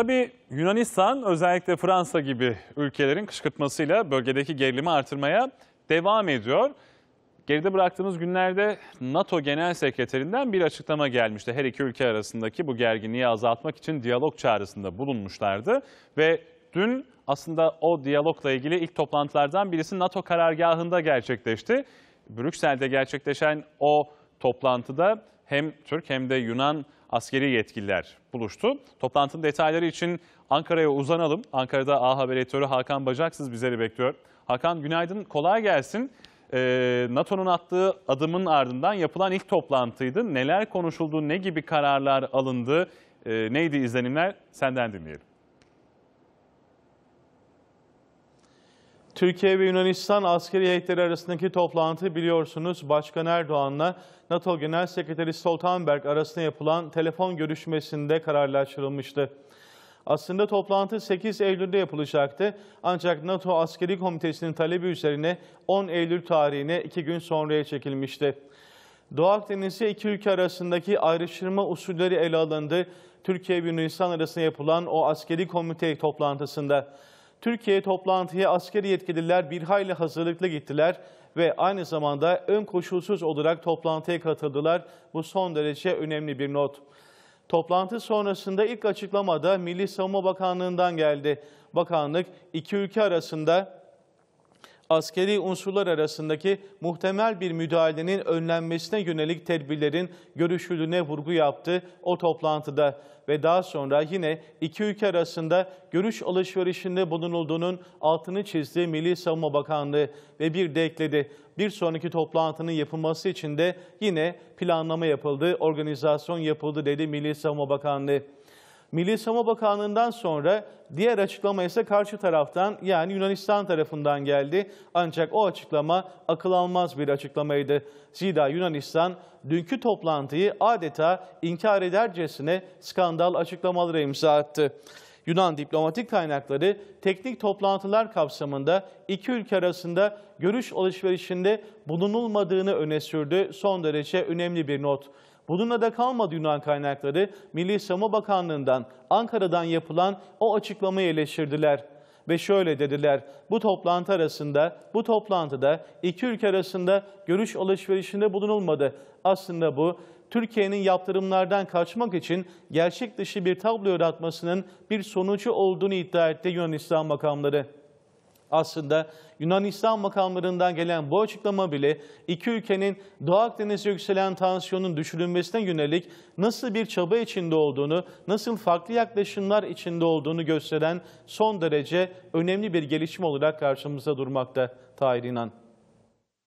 Tabii Yunanistan özellikle Fransa gibi ülkelerin kışkırtmasıyla bölgedeki gerilimi artırmaya devam ediyor. Geride bıraktığımız günlerde NATO Genel Sekreterinden bir açıklama gelmişti. Her iki ülke arasındaki bu gerginliği azaltmak için diyalog çağrısında bulunmuşlardı. Ve dün aslında o diyalogla ilgili ilk toplantılardan birisi NATO karargahında gerçekleşti. Brüksel'de gerçekleşen o toplantıda hem Türk hem de Yunan askeri yetkililer buluştu. Toplantının detayları için Ankara'ya uzanalım. Ankara'da A Haber editörü Hakan Bacaksız bizleri bekliyor. Hakan günaydın, kolay gelsin. Ee, NATO'nun attığı adımın ardından yapılan ilk toplantıydı. Neler konuşuldu, ne gibi kararlar alındı, ee, neydi izlenimler senden dinleyelim. Türkiye ve Yunanistan askeri heyetleri arasındaki toplantı biliyorsunuz Başkan Erdoğan'la NATO Genel Sekreteri Stoltenberg arasında yapılan telefon görüşmesinde kararlaştırılmıştı. Aslında toplantı 8 Eylül'de yapılacaktı ancak NATO Askeri Komitesi'nin talebi üzerine 10 Eylül tarihine 2 gün sonraya çekilmişti. Doğu Akdeniz'e iki ülke arasındaki ayrıştırma usulleri ele alındı. Türkiye ve Yunanistan arasında yapılan o askeri komite toplantısında. Türkiye toplantıya askeri yetkililer bir hayli hazırlıklı gittiler ve aynı zamanda ön koşulsuz olarak toplantıya katıldılar. Bu son derece önemli bir not. Toplantı sonrasında ilk açıklamada Milli Savunma Bakanlığı'ndan geldi. Bakanlık iki ülke arasında askeri unsurlar arasındaki muhtemel bir müdahalenin önlenmesine yönelik tedbirlerin görüşüldüğüne vurgu yaptı o toplantıda ve daha sonra yine iki ülke arasında görüş alışverişinde bulunulduğunun altını çizdi Milli Savunma Bakanlığı ve bir de ekledi. Bir sonraki toplantının yapılması için de yine planlama yapıldı, organizasyon yapıldı dedi Milli Savunma Bakanlığı. Milli Savunma Bakanlığı'ndan sonra diğer açıklama ise karşı taraftan yani Yunanistan tarafından geldi. Ancak o açıklama akıl almaz bir açıklamaydı. Zira Yunanistan dünkü toplantıyı adeta inkar edercesine skandal açıklamalara imza attı. Yunan diplomatik kaynakları teknik toplantılar kapsamında iki ülke arasında görüş alışverişinde bulunulmadığını öne sürdü. Son derece önemli bir not. Bununla da kalmadı Yunan kaynakları Milli Savunma Bakanlığı'ndan Ankara'dan yapılan o açıklamayı eleştirdiler ve şöyle dediler. Bu toplantı arasında, bu toplantıda iki ülke arasında görüş alışverişinde bulunulmadı. Aslında bu Türkiye'nin yaptırımlardan kaçmak için gerçek dışı bir tablo yaratmasının bir sonucu olduğunu iddia etti Yunanistan makamları. Aslında Yunanistan makamlarından gelen bu açıklama bile iki ülkenin Doğu Akdeniz'e yükselen tansiyonun düşürülmesine yönelik nasıl bir çaba içinde olduğunu, nasıl farklı yaklaşımlar içinde olduğunu gösteren son derece önemli bir gelişme olarak karşımıza durmakta Tahir İnan.